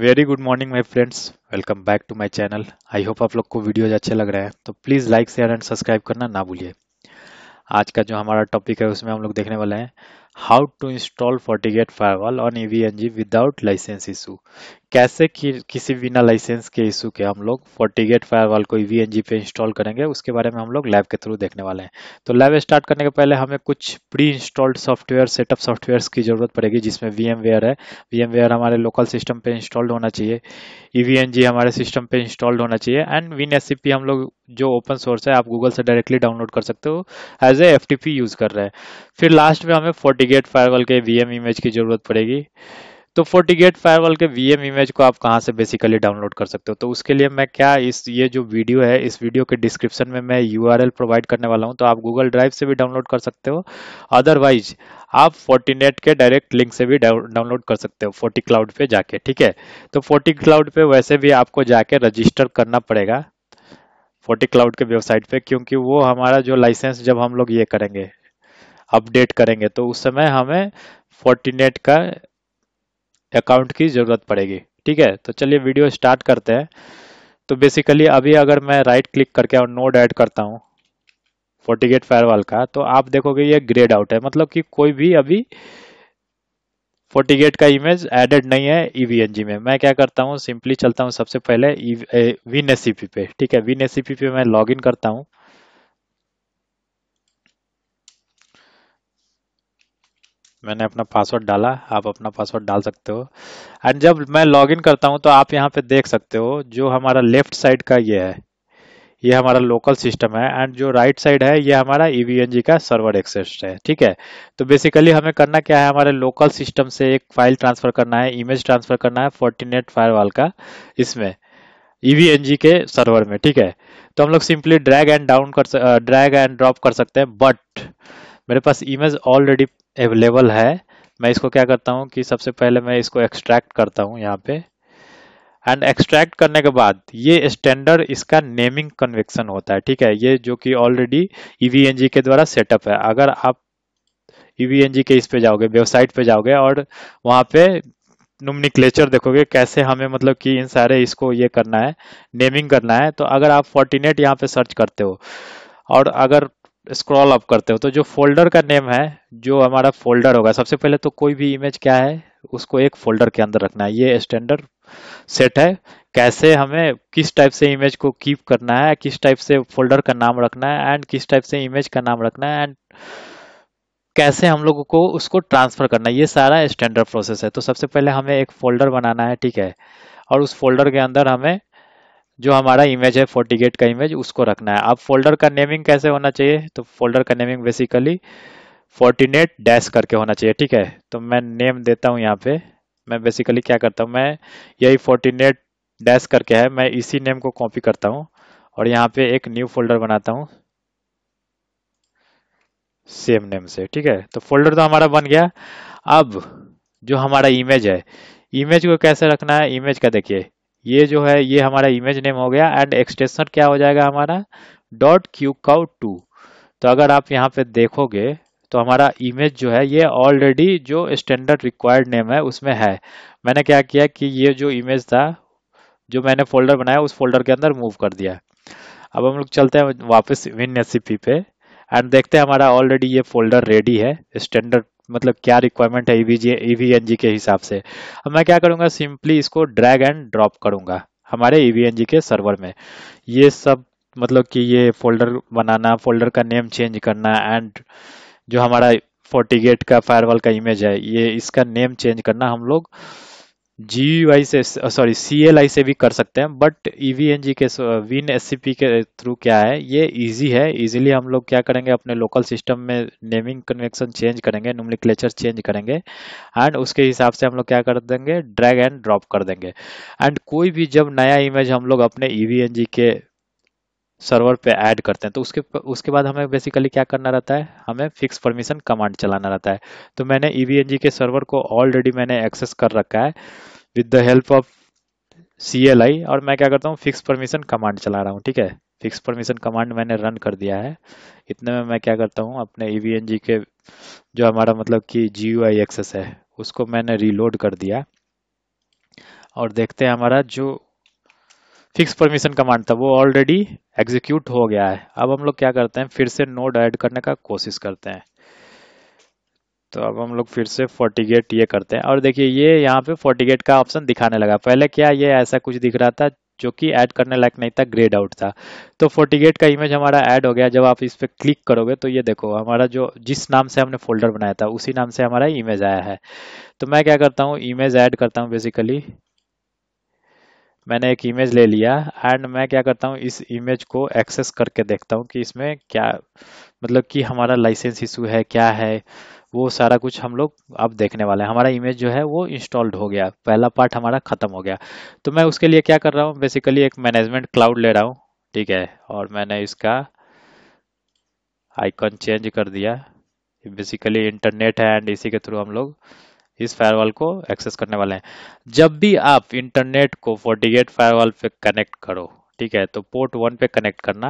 very good morning my friends welcome back to my channel I hope आप लोग को videos अच्छे लग रहे हैं तो please like share and subscribe करना ना भूलिए आज का जो हमारा टॉपिक है उसमें हम लोग देखने वाले हैं how to install FortiGate firewall on E V N G without license issue कैसे कि, किसी बिना लाइसेंस के इशू के हम लोग फोर्टीगेट फायरवॉल को ईवीएनजी e पे इंस्टॉल करेंगे उसके बारे में हम लोग लैब के थ्रू देखने वाले हैं तो लैब स्टार्ट करने के पहले हमें कुछ pre installed software setup software की ज़रूरत पड़ेगी जिसमें वी है वी हमारे लोकल सिस्टम पर इंस्टॉल्ड होना चाहिए ई e हमारे सिस्टम पर इंस्टॉल्ड होना चाहिए एंड विन एस हम लोग जो ओपन सोर्स है आप गूगल से डायरेक्टली डाउनलोड कर सकते हो एज ए एफ यूज़ कर रहे हैं फिर लास्ट में हमें फोर्टीगेट फायरवॉल के वी इमेज की ज़रूरत पड़ेगी तो फोर्टीगेट फायरवॉल के वीएम इमेज को आप कहाँ से बेसिकली डाउनलोड कर सकते हो तो उसके लिए मैं क्या इस ये जो वीडियो है इस वीडियो के डिस्क्रिप्शन में मैं यूआरएल प्रोवाइड करने वाला हूँ तो आप गूगल ड्राइव से भी डाउनलोड कर सकते हो अदरवाइज आप फोर्टीनेट के डायरेक्ट लिंक से भी डाउनलोड कर सकते हो फोर्टी क्लाउड पे जाके ठीक है तो फोर्टी क्लाउड पे वैसे भी आपको जाके रजिस्टर करना पड़ेगा फोर्टी क्लाउड के वेबसाइट पे क्योंकि वो हमारा जो लाइसेंस जब हम लोग ये करेंगे अपडेट करेंगे तो उस समय हमें फोर्टीनेट का अकाउंट की ज़रूरत पड़ेगी ठीक है तो चलिए वीडियो स्टार्ट करते हैं तो बेसिकली अभी अगर मैं राइट क्लिक करके और नोड ऐड करता हूँ गेट फायरवॉल का तो आप देखोगे ये ग्रेड आउट है मतलब कि कोई भी अभी गेट का इमेज एडेड नहीं है ईवीएनजी e में मैं क्या करता हूँ सिंपली चलता हूँ सबसे पहले विन e एस पे ठीक है विन एस पे मैं लॉग करता हूँ मैंने अपना पासवर्ड डाला आप अपना पासवर्ड डाल सकते हो एंड जब मैं लॉगिन करता हूँ तो आप यहाँ पे देख सकते हो जो हमारा लेफ्ट साइड का ये है ये हमारा लोकल सिस्टम है एंड जो राइट right साइड है ये हमारा ई e का सर्वर एक्सेस है ठीक है तो बेसिकली हमें करना क्या है हमारे लोकल सिस्टम से एक फाइल ट्रांसफर करना है इमेज ट्रांसफर करना है फोर्टीनेट फायरवाल का इसमें ई e के सर्वर में ठीक है तो हम लोग सिंपली ड्रैग एंड डाउन कर ड्रैग एंड ड्रॉप कर सकते हैं बट मेरे पास इमेज ऑलरेडी अवेलेबल है मैं इसको क्या करता हूँ कि सबसे पहले मैं इसको एक्सट्रैक्ट करता हूँ यहाँ पे एंड एक्सट्रैक्ट करने के बाद ये स्टैंडर्ड इसका नेमिंग कन्वेक्शन होता है ठीक है ये जो कि ऑलरेडी ई के द्वारा सेटअप है अगर आप ई के इस पे जाओगे वेबसाइट पे जाओगे और वहाँ पे क्लेचर देखोगे कैसे हमें मतलब कि इन सारे इसको ये करना है नेमिंग करना है तो अगर आप फोर्टीनेट यहाँ पे सर्च करते हो और अगर स्क्रॉल अप करते हो तो जो फोल्डर का नेम है जो हमारा फोल्डर होगा सबसे पहले तो कोई भी इमेज क्या है उसको एक फोल्डर के अंदर रखना है ये स्टैंडर्ड सेट है कैसे हमें किस टाइप से इमेज को कीप करना है किस टाइप से फोल्डर का नाम रखना है एंड किस टाइप से इमेज का नाम रखना है एंड कैसे हम लोगों को उसको ट्रांसफ़र करना है ये सारा स्टैंडर्ड प्रोसेस है तो सबसे पहले हमें एक फ़ोल्डर बनाना है ठीक है और उस फोल्डर के अंदर हमें जो हमारा इमेज है गेट का इमेज उसको रखना है अब फोल्डर का नेमिंग कैसे होना चाहिए तो फोल्डर का नेमिंग बेसिकली नेट डैश करके होना चाहिए ठीक है तो मैं नेम देता हूँ यहाँ पे मैं बेसिकली क्या करता हूँ मैं यही नेट डैश करके है मैं इसी नेम को कॉपी करता हूँ और यहाँ पे एक न्यू फोल्डर बनाता हूँ सेम नेम से ठीक है तो फोल्डर तो हमारा बन गया अब जो हमारा इमेज है इमेज को कैसे रखना है इमेज का देखिए ये जो है ये हमारा इमेज नेम हो गया एंड एक्सटेंशन क्या हो जाएगा हमारा डॉट क्यू काउ टू तो अगर आप यहाँ पे देखोगे तो हमारा इमेज जो है ये ऑलरेडी जो स्टैंडर्ड रिक्वायर्ड नेम है उसमें है मैंने क्या किया कि ये जो इमेज था जो मैंने फोल्डर बनाया उस फोल्डर के अंदर मूव कर दिया अब हम लोग चलते हैं वापस विन एस पे एंड देखते हैं हमारा ऑलरेडी ये फोल्डर रेडी है स्टैंडर्ड मतलब क्या रिक्वायरमेंट है ईवीएनजी e e के हिसाब से अब मैं क्या करूँगा सिंपली इसको ड्रैग एंड ड्रॉप करूंगा हमारे ईवीएनजी e के सर्वर में ये सब मतलब कि ये फोल्डर बनाना फोल्डर का नेम चेंज करना एंड जो हमारा गेट का फायरवॉल का इमेज है ये इसका नेम चेंज करना हम लोग जी आई से सॉरी सी एल आई से भी कर सकते हैं but E V N G के विन एस सी पी के थ्रू क्या है ये इजी है इजीली हम लोग क्या करेंगे अपने लोकल सिस्टम में नेमिंग कन्वेक्शन चेंज करेंगे नोमलिक्लेचर चेंज करेंगे एंड उसके हिसाब से हम लोग क्या कर देंगे ड्रैग एंड ड्रॉप कर देंगे एंड कोई भी जब नया इमेज हम लोग अपने ई वी एन जी के सर्वर पे ऐड करते हैं तो उसके उसके बाद हमें बेसिकली क्या करना रहता है हमें फिक्स परमिशन कमांड चलाना रहता है तो मैंने ई e के सर्वर को ऑलरेडी मैंने एक्सेस कर रखा है with the help of C L I और मैं क्या करता हूँ फिक्स परमिशन कमांड चला रहा हूँ ठीक है फिक्स परमिशन कमांड मैंने रन कर दिया है इतने में मैं क्या करता हूँ अपने ई वी एन जी के जो हमारा मतलब कि जी यू आई एक्सेस है उसको मैंने रीलोड कर दिया और देखते हैं हमारा जो फिक्स परमिशन कमांड था वो ऑलरेडी एग्जीक्यूट हो गया है अब हम लोग क्या करते हैं फिर से नोड ऐड करने का कोशिश करते हैं तो अब हम लोग फिर से फोर्टिगेट ये करते हैं और देखिए ये यहाँ पे फोर्टिगेट का ऑप्शन दिखाने लगा पहले क्या ये ऐसा कुछ दिख रहा था जो कि ऐड करने लायक नहीं था ग्रेड आउट था तो फोर्टिगेट का इमेज हमारा ऐड हो गया जब आप इस पर क्लिक करोगे तो ये देखो हमारा जो जिस नाम से हमने फोल्डर बनाया था उसी नाम से हमारा इमेज आया है तो मैं क्या करता हूँ इमेज ऐड करता हूँ बेसिकली मैंने एक इमेज ले लिया एंड मैं क्या करता हूँ इस इमेज को एक्सेस करके देखता हूँ कि इसमें क्या मतलब कि हमारा लाइसेंस इशू है क्या है वो सारा कुछ हम लोग अब देखने वाले हैं हमारा इमेज जो है वो इंस्टॉल्ड हो गया पहला पार्ट हमारा ख़त्म हो गया तो मैं उसके लिए क्या कर रहा हूँ बेसिकली एक मैनेजमेंट क्लाउड ले रहा हूँ ठीक है और मैंने इसका आइकॉन चेंज कर दिया बेसिकली इंटरनेट है एंड इसी के थ्रू हम लोग इस फायरवॉल को एक्सेस करने वाले हैं जब भी आप इंटरनेट को 48 फायरवॉल पे कनेक्ट करो ठीक है तो पोर्ट वन पे कनेक्ट करना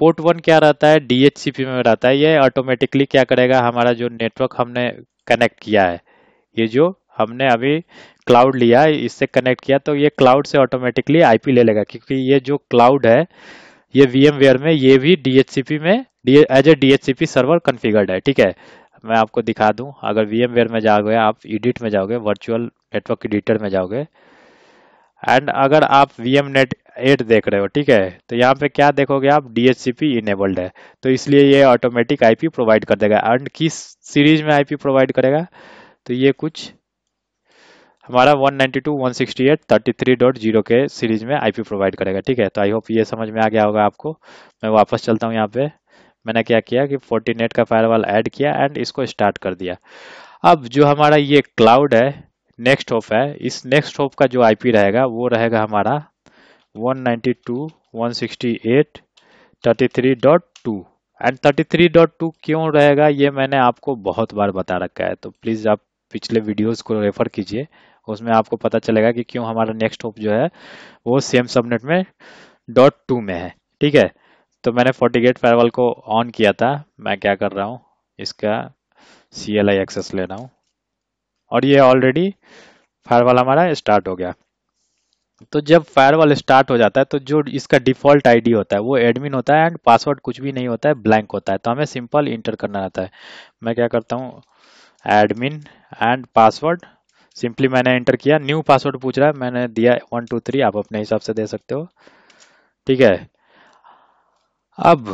पोर्ट वन क्या रहता है डीएचसीपी में रहता है ये ऑटोमेटिकली क्या करेगा हमारा जो नेटवर्क हमने कनेक्ट किया है ये जो हमने अभी क्लाउड लिया इससे कनेक्ट किया तो ये क्लाउड से ऑटोमेटिकली आईपी ले लेगा क्योंकि ये जो क्लाउड है ये एम वेयर में ये भी डीएचसीपी में as a DHCP server configured है ठीक है मैं आपको दिखा दूं अगर एम वेयर में जाओगे आप एडिट में जाओगे वर्चुअल नेटवर्क एडिटर में जाओगे एंड अगर आप वी एम नेट एट देख रहे हो ठीक है तो यहाँ पे क्या देखोगे आप डी इनेबल्ड है तो इसलिए ये ऑटोमेटिक आईपी प्रोवाइड कर देगा एंड किस सीरीज में आईपी प्रोवाइड करेगा तो ये कुछ हमारा थ्री डॉट जीरो के सीरीज में आईपी प्रोवाइड करेगा ठीक है तो आई होप ये समझ में आ गया होगा आपको मैं वापस चलता हूँ यहाँ पे मैंने क्या किया कि नेट का वाल ऐड किया एंड इसको स्टार्ट कर दिया अब जो हमारा ये क्लाउड है नेक्स्ट होप है इस नेक्स्ट होप का जो आईपी रहेगा वो रहेगा हमारा 192, एंड 33.2 क्यों रहेगा ये मैंने आपको बहुत बार बता रखा है तो प्लीज़ आप पिछले वीडियोस को रेफर कीजिए उसमें आपको पता चलेगा कि क्यों हमारा नेक्स्ट होप जो है वो सेम सबनेट में डॉट टू में है ठीक है तो मैंने फोर्टी गेट फायरवॉल को ऑन किया था मैं क्या कर रहा हूँ इसका सी एल आई एक्सेस ले रहा हूँ और ये ऑलरेडी फायरवॉल हमारा स्टार्ट हो गया तो जब फायरवॉल स्टार्ट हो जाता है तो जो इसका डिफॉल्ट आईडी होता है वो एडमिन होता है एंड पासवर्ड कुछ भी नहीं होता है ब्लैंक होता है तो हमें सिंपल इंटर करना रहता है मैं क्या करता हूँ एडमिन एंड पासवर्ड सिंपली मैंने इंटर किया न्यू पासवर्ड पूछ रहा है मैंने दिया वन टू थ्री आप अपने हिसाब से दे सकते हो ठीक है अब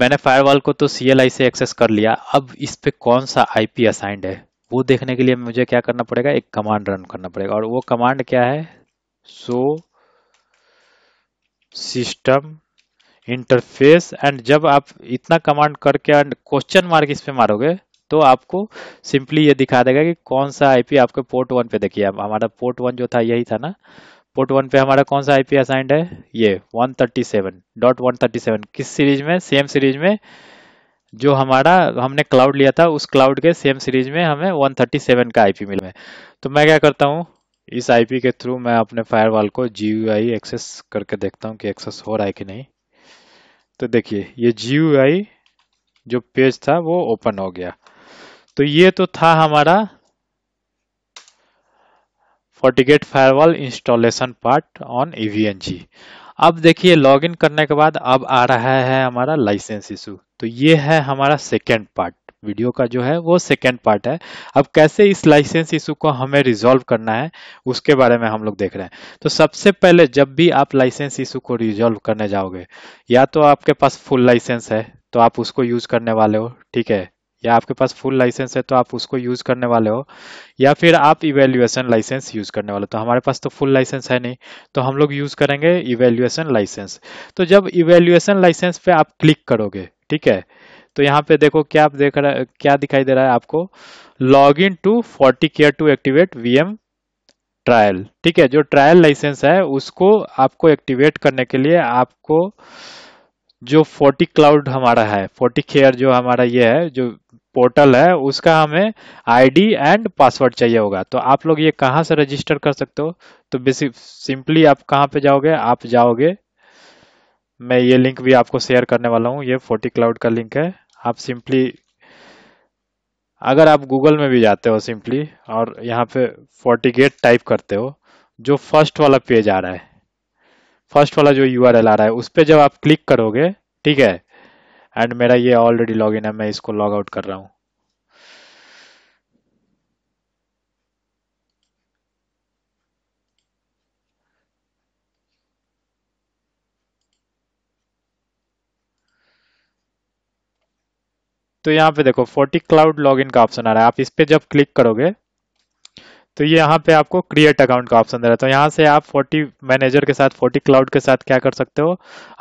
मैंने फायरवॉल को तो सी से एक्सेस कर लिया अब इस पर कौन सा आई पी असाइंड है वो देखने के लिए मुझे क्या करना पड़ेगा एक कमांड रन करना पड़ेगा और वो कमांड क्या है सो सिस्टम इंटरफेस एंड जब आप इतना कमांड करके एंड क्वेश्चन मार्क इस पे मारोगे तो आपको सिंपली ये दिखा देगा कि कौन सा आईपी आपके पोर्ट वन पे देखिए हमारा पोर्ट वन जो था यही था ना पोर्ट वन पे हमारा कौन सा आईपी असाइंड है ये 137.137 किस सीरीज में सेम सीरीज में जो हमारा हमने क्लाउड लिया था उस क्लाउड के सेम सीरीज में हमें 137 का आईपी मिला है तो मैं क्या करता हूँ इस आईपी के थ्रू मैं अपने फायरवॉल को जी एक्सेस करके देखता हूँ कि एक्सेस हो रहा है कि नहीं तो देखिए ये जी जो पेज था वो ओपन हो गया तो ये तो था हमारा FortiGate firewall installation part on EVNG अब देखिए लॉगिन करने के बाद अब आ रहा है हमारा लाइसेंस इशू तो ये है हमारा सेकेंड पार्ट वीडियो का जो है वो सेकेंड पार्ट है अब कैसे इस लाइसेंस इशू को हमें रिजोल्व करना है उसके बारे में हम लोग देख रहे हैं तो सबसे पहले जब भी आप लाइसेंस इशू को रिजोल्व करने जाओगे या तो आपके पास फुल लाइसेंस है तो आप उसको यूज करने वाले हो ठीक है या आपके पास फुल लाइसेंस है तो आप उसको यूज करने वाले हो या फिर आप इवेल्युएशन लाइसेंस यूज करने वाले हो तो हमारे पास तो फुल लाइसेंस है नहीं तो हम लोग यूज करेंगे इवेल्युएशन लाइसेंस तो जब इवेल्युएशन लाइसेंस पे आप क्लिक करोगे ठीक है तो यहाँ पे देखो क्या आप देख रहा क्या दिखाई दे रहा है आपको log in to FortiCare to activate V M trial ठीक है जो ट्रायल लाइसेंस है उसको आपको एक्टिवेट करने के लिए आपको जो फोर्टी क्लाउड हमारा है फोर्टी केयर जो हमारा ये है जो पोर्टल है उसका हमें आईडी एंड पासवर्ड चाहिए होगा तो आप लोग ये कहाँ से रजिस्टर कर सकते हो तो बेसिक सिंपली आप कहाँ पे जाओगे आप जाओगे मैं ये लिंक भी आपको शेयर करने वाला हूँ ये फोर्टी क्लाउड का लिंक है आप सिंपली अगर आप गूगल में भी जाते हो सिंपली और यहाँ पे गेट टाइप करते हो जो फर्स्ट वाला पेज आ रहा है फर्स्ट वाला जो यू आ रहा है उस पर जब आप क्लिक करोगे ठीक है एंड मेरा ये ऑलरेडी इन है मैं इसको लॉग आउट कर रहा हूँ तो यहाँ पे देखो फोर्टी क्लाउड लॉगिन का ऑप्शन आ रहा है आप इस पर जब क्लिक करोगे तो ये यहाँ पे आपको क्रिएट अकाउंट का ऑप्शन दे रहा है तो यहाँ से आप फोर्टी मैनेजर के साथ फोर्टी क्लाउड के साथ क्या कर सकते हो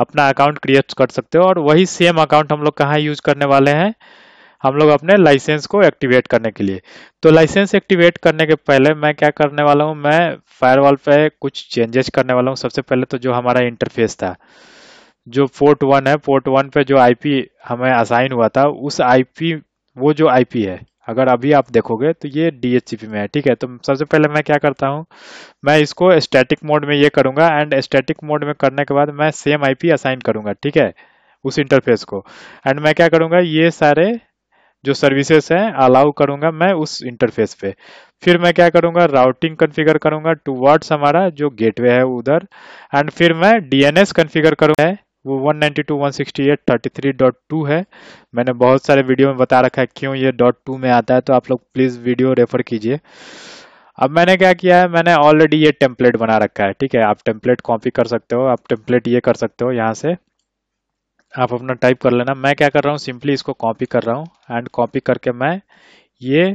अपना अकाउंट क्रिएट कर सकते हो और वही सेम अकाउंट हम लोग कहाँ यूज करने वाले हैं हम लोग अपने लाइसेंस को एक्टिवेट करने के लिए तो लाइसेंस एक्टिवेट करने के पहले मैं क्या करने वाला हूँ मैं फायरवॉल पे कुछ चेंजेस करने वाला हूँ सबसे पहले तो जो हमारा इंटरफेस था जो पोर्ट वन है पोर्ट वन पे जो आईपी हमें असाइन हुआ था उस आईपी वो जो आईपी है अगर अभी आप देखोगे तो ये डी में है ठीक है तो सबसे पहले मैं क्या करता हूँ मैं इसको स्टैटिक मोड में ये करूँगा एंड स्टैटिक मोड में करने के बाद मैं सेम आईपी असाइन करूँगा ठीक है उस इंटरफेस को एंड मैं क्या करूँगा ये सारे जो सर्विसेज हैं अलाउ करूँगा मैं उस इंटरफेस पे फिर मैं क्या करूँगा राउटिंग कन्फिगर करूँगा टू हमारा जो गेटवे है उधर एंड फिर मैं डीएनएस कन्फिगर करूँगा वो 192.168.33.2 है मैंने बहुत सारे वीडियो में बता रखा है क्यों ये डॉट टू में आता है तो आप लोग प्लीज़ वीडियो रेफर कीजिए अब मैंने क्या किया है मैंने ऑलरेडी ये टेम्पलेट बना रखा है ठीक है आप टेम्पलेट कॉपी कर सकते हो आप टेम्पलेट ये कर सकते हो यहाँ से आप अपना टाइप कर लेना मैं क्या कर रहा हूँ सिंपली इसको कॉपी कर रहा हूँ एंड कॉपी करके मैं ये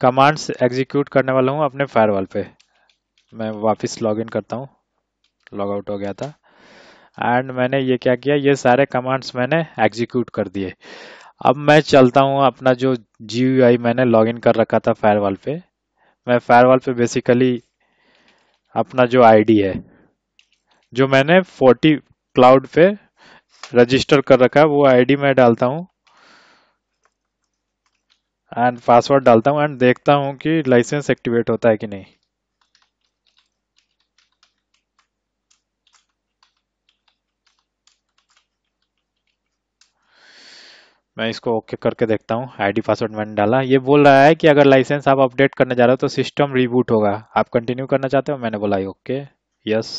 कमांड्स एग्जीक्यूट करने वाला हूँ अपने फायरवॉल पे मैं वापस लॉगिन करता हूँ लॉग आउट हो गया था एंड मैंने ये क्या किया ये सारे कमांड्स मैंने एग्जीक्यूट कर दिए अब मैं चलता हूँ अपना जो जी मैंने लॉगिन कर रखा था फायरवॉल पे मैं फायरवॉल पे बेसिकली अपना जो आईडी है जो मैंने 40 क्लाउड पे रजिस्टर कर रखा है वो आईडी मैं डालता हूँ एंड पासवर्ड डालता हूँ एंड देखता हूँ कि लाइसेंस एक्टिवेट होता है कि नहीं मैं इसको ओके करके देखता हूँ आईडी पासवर्ड मैंने डाला ये बोल रहा है कि अगर लाइसेंस आप अपडेट करने जा रहे हो तो सिस्टम रिबूट होगा आप कंटिन्यू करना चाहते हो मैंने बोला ओके यस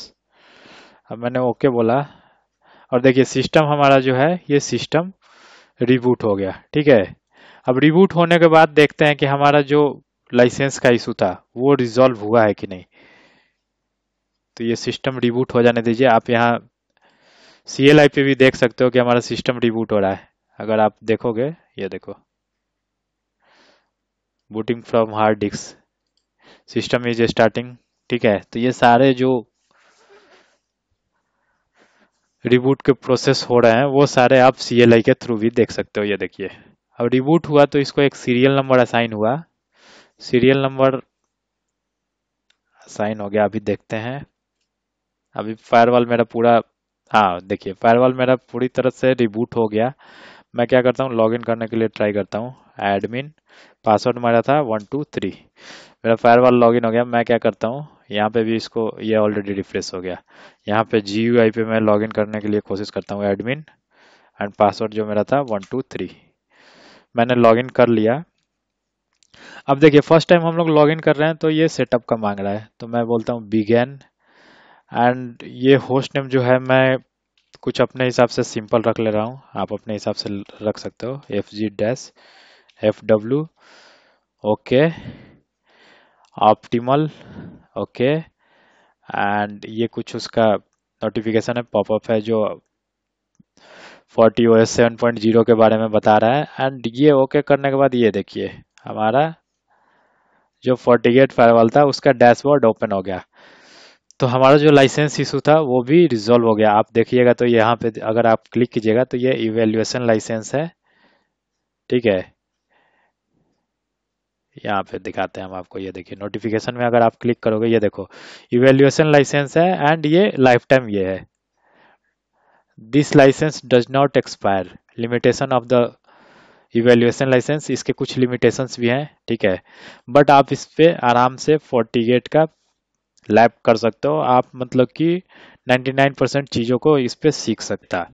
अब मैंने ओके बोला और देखिए सिस्टम हमारा जो है ये सिस्टम रिबूट हो गया ठीक है अब रिबूट होने के बाद देखते हैं कि हमारा जो लाइसेंस का इशू था वो रिजॉल्व हुआ है कि नहीं तो ये सिस्टम रिबूट हो जाने दीजिए आप यहाँ सी एल आई पे भी देख सकते हो कि हमारा सिस्टम रिबूट हो रहा है अगर आप देखोगे ये देखो booting from hard disk system is starting ठीक है तो ये सारे जो रिबूट के प्रोसेस हो रहे हैं वो सारे आप सी के थ्रू भी देख सकते हो ये देखिए अब रिबूट हुआ तो इसको एक सीरियल नंबर असाइन हुआ सीरियल नंबर असाइन हो गया अभी देखते हैं अभी फायरवॉल मेरा पूरा हाँ देखिए फायरवॉल मेरा पूरी तरह से रिबूट हो गया मैं क्या करता हूँ लॉगिन करने के लिए ट्राई करता हूँ एडमिन पासवर्ड मारा था वन टू थ्री मेरा फायरवॉल लॉगिन हो गया मैं क्या करता हूँ यहाँ पे भी इसको ये ऑलरेडी रिफ्रेश हो गया यहाँ पे जी यू आई पे मैं लॉगिन करने के लिए कोशिश करता हूँ एडमिन एंड पासवर्ड जो मेरा था वन टू थ्री मैंने लॉगिन कर लिया अब देखिए फर्स्ट टाइम हम लोग लॉगिन कर रहे हैं तो ये सेटअप का मांग रहा है तो मैं बोलता हूँ बिगेन एंड ये होस्ट नेम जो है मैं कुछ अपने हिसाब से सिंपल रख ले रहा हूँ आप अपने हिसाब से रख सकते हो F G dash F W okay optimal okay and ये कुछ उसका नोटिफिकेशन है पॉपअप है जो Forti O S seven point zero के बारे में बता रहा है एंड ये ओके okay करने के बाद ये देखिए हमारा जो फोर्टी गेट फायरवॉल था उसका डैशबोर्ड ओपन हो गया तो हमारा जो लाइसेंस इशू था वो भी रिजोल्व हो गया आप देखिएगा तो यहाँ पे अगर आप क्लिक कीजिएगा तो ये इवेल्युएसन लाइसेंस है ठीक है यहाँ पे दिखाते हैं हम आपको ये देखिए नोटिफिकेशन में अगर आप क्लिक करोगे ये देखो इवेल्युएसन लाइसेंस है एंड ये लाइफ टाइम ये है this license does not expire limitation of the evaluation license इसके कुछ लिमिटेशंस भी हैं ठीक है बट आप इस पर आराम से फोर्टी गेट का लैब कर सकते हो आप मतलब कि 99% चीज़ों को इस पर सीख सकता है